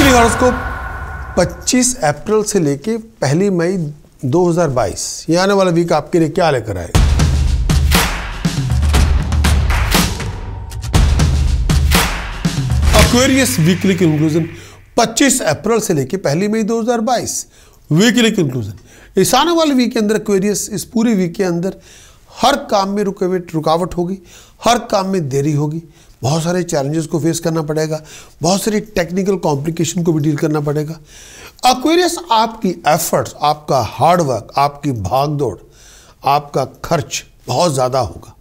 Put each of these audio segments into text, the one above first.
weekly horoscope 25 अप्रैल से लेके पहली मई 2022 ये आने वाला वीक आपके लिए क्या लेकर आए अक्वेरियस वीकली कंक्लूजन 25 अप्रैल से लेके पहली मई 2022 वीकली कंक्लूजन इस आने वाले वीक के अंदर अक्वेरियस इस पूरे वीक के अंदर हर काम में रुकावट रुकावट होगी हर काम में देरी होगी बहुत सारे चैलेंजेस को फेस करना पड़ेगा बहुत सारी टेक्निकल कॉम्प्लिकेशन को भी डील करना पड़ेगा अक्वेरियस आपकी एफर्ट्स आपका हार्डवर्क आपकी भागदौड़ आपका खर्च बहुत ज़्यादा होगा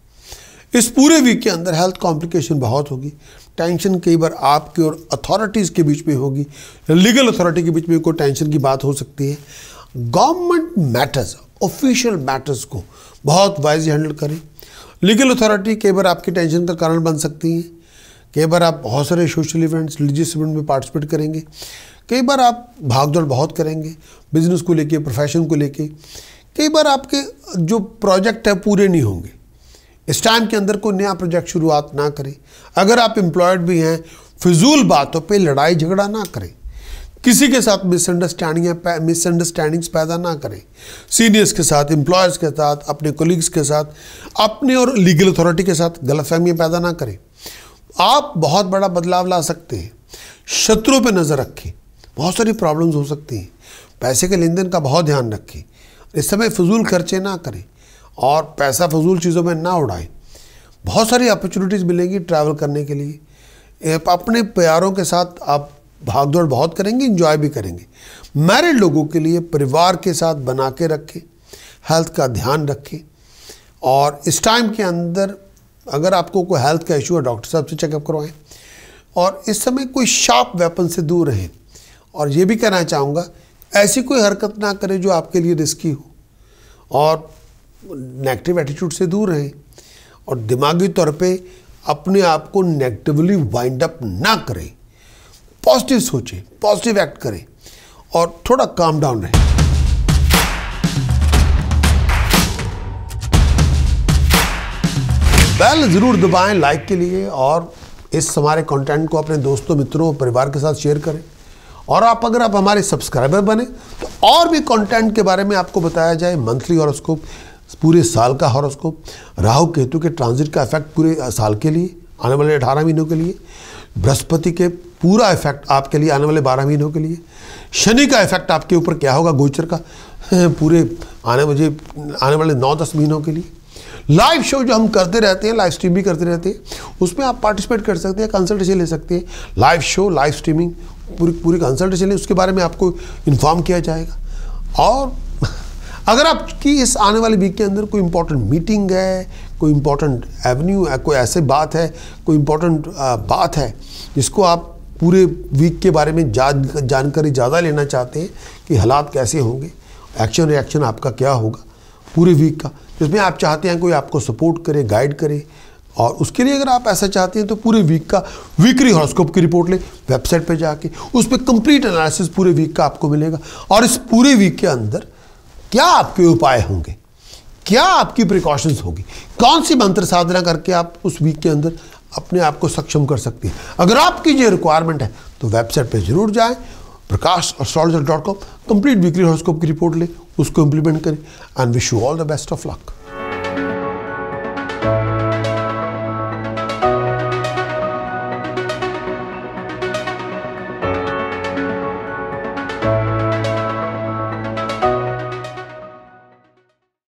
इस पूरे वीक के अंदर हेल्थ कॉम्प्लिकेशन बहुत होगी टेंशन कई बार आपके और अथॉरिटीज़ के बीच में होगी लीगल अथॉरिटी के बीच में कोई टेंशन की बात हो सकती है गवर्नमेंट मैटर्स ऑफिशियल मैटर्स को बहुत वाइज हैंडल करें लीगल अथॉरिटी कई बार आपकी टेंशन का कारण बन सकती हैं कई बार आप बहुत सारे सोशल इवेंट्स रिलीजियस इवेंट में पार्टिसिपेट करेंगे कई बार आप भागदौड़ बहुत करेंगे बिजनेस को लेके प्रोफेशन को लेके कई बार आपके जो प्रोजेक्ट है पूरे नहीं होंगे इस टाइम के अंदर कोई नया प्रोजेक्ट शुरुआत ना करें अगर आप एम्प्लॉयड भी हैं फिजूल बातों पे लड़ाई झगड़ा ना करें किसी के साथ मिसअंडरस्टैंडिंग मिसअंडरस्टैंडिंग्स पैदा ना करें सीनियर्स के साथ एम्प्लॉयज़ के साथ अपने कोलिग्स के साथ अपने और लीगल अथॉरिटी के साथ गलतफहमियाँ पैदा ना करें आप बहुत बड़ा बदलाव ला सकते हैं शत्रुओं पर नज़र रखें बहुत सारी प्रॉब्लम्स हो सकती हैं पैसे के लेन देन का बहुत ध्यान रखें इस समय फजूल खर्चे ना करें और पैसा फजूल चीज़ों में ना उड़ाएं बहुत सारी अपॉर्चुनिटीज़ मिलेंगी ट्रैवल करने के लिए अपने प्यारों के साथ आप भागदौड़ बहुत करेंगे इंजॉय भी करेंगे मैरिड लोगों के लिए परिवार के साथ बना के रखें हेल्थ का ध्यान रखें और इस टाइम के अंदर अगर आपको कोई हेल्थ का इशू है डॉक्टर साहब से चेकअप करवाएं और इस समय कोई शार्प वेपन से दूर रहें और ये भी कहना चाहूँगा ऐसी कोई हरकत ना करें जो आपके लिए रिस्की हो और नेगेटिव एटीट्यूड से दूर रहें और दिमागी तौर पे अपने आप को नेगेटिवली वाइंड अप ना करें पॉजिटिव सोचे पॉजिटिव एक्ट करें और थोड़ा काम डाउन रहे बेल ज़रूर दबाएं लाइक के लिए और इस हमारे कंटेंट को अपने दोस्तों मित्रों और परिवार के साथ शेयर करें और आप अगर आप हमारे सब्सक्राइबर बने तो और भी कंटेंट के बारे में आपको बताया जाए मंथली हॉरोस्कोप पूरे साल का हॉरोस्कोप राहु केतु के ट्रांजिट का इफेक्ट पूरे साल के लिए आने वाले अठारह महीनों के लिए बृहस्पति के पूरा इफेक्ट आपके लिए आने वाले बारह महीनों के लिए शनि का इफेक्ट आपके ऊपर क्या होगा गोचर का पूरे आने मुझे आने वाले नौ दस महीनों के लिए लाइव शो जो हम करते रहते हैं लाइव स्ट्रीम भी करते रहते हैं उसमें आप पार्टिसिपेट कर सकते हैं कंसल्टेशन ले सकते हैं लाइव शो लाइव स्ट्रीमिंग पूरी पूरी कंसल्टेशन ले उसके बारे में आपको इन्फॉर्म किया जाएगा और अगर आपकी इस आने वाले वीक के अंदर कोई इंपॉर्टेंट मीटिंग है कोई इम्पोर्टेंट एवेन्यू है कोई ऐसे बात है कोई इम्पोर्टेंट बात है जिसको आप पूरे वीक के बारे में जा, जानकारी ज़्यादा लेना चाहते हैं कि हालात कैसे होंगे एक्शन रिएक्शन आपका क्या होगा पूरे वीक का जिसमें आप चाहते हैं कोई आपको सपोर्ट करे गाइड करे और उसके लिए अगर आप ऐसा चाहते हैं तो पूरे वीक का वीकली हॉरोस्कोप की रिपोर्ट लें वेबसाइट पर जाके उस पर कंप्लीट एनालिसिस पूरे वीक का आपको मिलेगा और इस पूरे वीक के अंदर क्या आपके उपाय होंगे क्या आपकी प्रिकॉशंस होगी कौन सी मंत्र साधना करके आप उस वीक के अंदर अपने आप को सक्षम कर सकती हैं अगर आपकी ये रिक्वायरमेंट है तो वेबसाइट पर ज़रूर जाए Prakash astrologer dot com complete weekly horoscope की रिपोर्ट लें उसको इम्प्लीमेंट करें and wish you all the best of luck